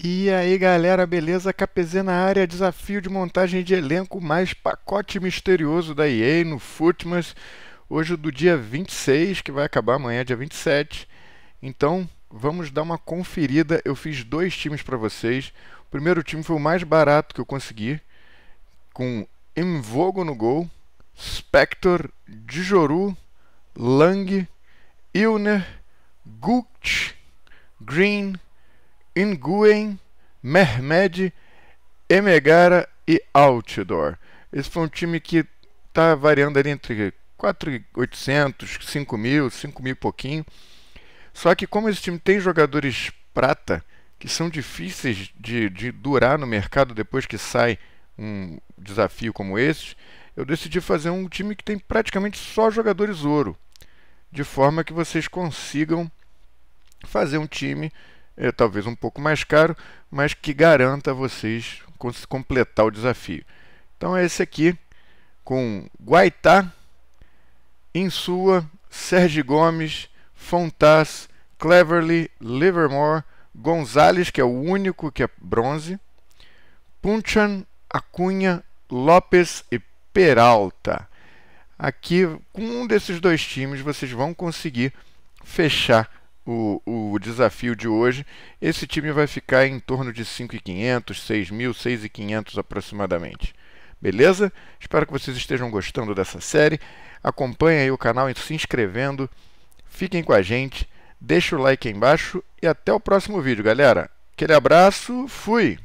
E aí galera, beleza? KPZ na área, desafio de montagem de elenco mais pacote misterioso da EA no Footmas, hoje é do dia 26, que vai acabar amanhã, dia 27. Então, vamos dar uma conferida. Eu fiz dois times para vocês. O primeiro time foi o mais barato que eu consegui, com Invogo no gol, Spector, Dijoru, Lang, Ilner, Gucht, Green, Nguyen, Mehmed, Emegara e Outdoor. Esse foi um time que está variando ali entre 4,800, 5.000, mil, mil e pouquinho. Só que como esse time tem jogadores prata, que são difíceis de, de durar no mercado depois que sai um desafio como esse, eu decidi fazer um time que tem praticamente só jogadores ouro, de forma que vocês consigam fazer um time é, talvez um pouco mais caro, mas que garanta a vocês completar o desafio. Então é esse aqui, com Guaitá, Insua, Sérgio Gomes, Fontás, Cleverly, Livermore, Gonzalez, que é o único que é bronze, Punchan, Acunha, Lopes e Peralta. Aqui, com um desses dois times, vocês vão conseguir fechar o, o desafio de hoje, esse time vai ficar em torno de 5,500, 6.000, 6,500 aproximadamente. Beleza? Espero que vocês estejam gostando dessa série. Acompanhe aí o canal se inscrevendo. Fiquem com a gente. Deixa o like aí embaixo e até o próximo vídeo, galera. Aquele abraço, fui!